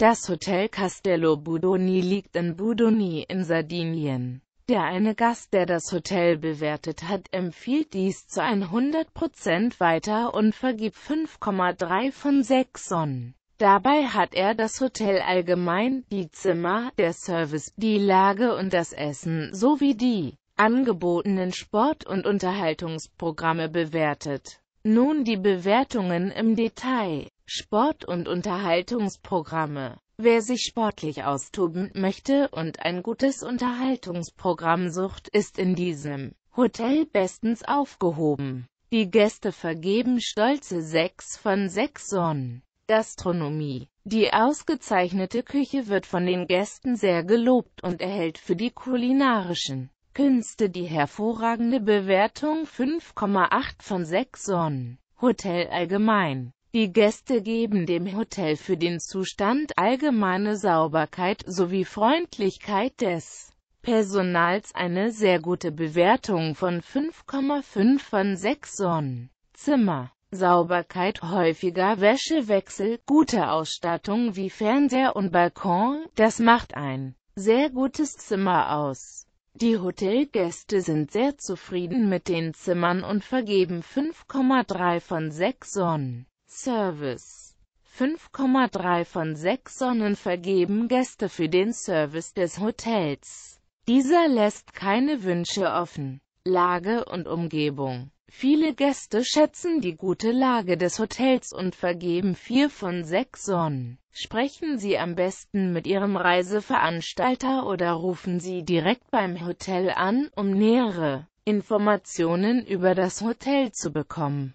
Das Hotel Castello Budoni liegt in Budoni in Sardinien. Der eine Gast, der das Hotel bewertet hat, empfiehlt dies zu 100% weiter und vergibt 5,3 von 6 Sonnen. Dabei hat er das Hotel allgemein, die Zimmer, der Service, die Lage und das Essen sowie die angebotenen Sport- und Unterhaltungsprogramme bewertet. Nun die Bewertungen im Detail. Sport- und Unterhaltungsprogramme Wer sich sportlich austoben möchte und ein gutes Unterhaltungsprogramm sucht, ist in diesem Hotel bestens aufgehoben. Die Gäste vergeben stolze 6 von 6 Sonnen. Gastronomie Die ausgezeichnete Küche wird von den Gästen sehr gelobt und erhält für die kulinarischen Künste die hervorragende Bewertung 5,8 von 6 Sonnen. Hotel allgemein die Gäste geben dem Hotel für den Zustand allgemeine Sauberkeit sowie Freundlichkeit des Personals eine sehr gute Bewertung von 5,5 von 6 Sonnen. Zimmer, Sauberkeit, häufiger Wäschewechsel, gute Ausstattung wie Fernseher und Balkon, das macht ein sehr gutes Zimmer aus. Die Hotelgäste sind sehr zufrieden mit den Zimmern und vergeben 5,3 von 6 Sonnen. Service 5,3 von 6 Sonnen vergeben Gäste für den Service des Hotels. Dieser lässt keine Wünsche offen. Lage und Umgebung Viele Gäste schätzen die gute Lage des Hotels und vergeben 4 von 6 Sonnen. Sprechen Sie am besten mit Ihrem Reiseveranstalter oder rufen Sie direkt beim Hotel an, um nähere Informationen über das Hotel zu bekommen.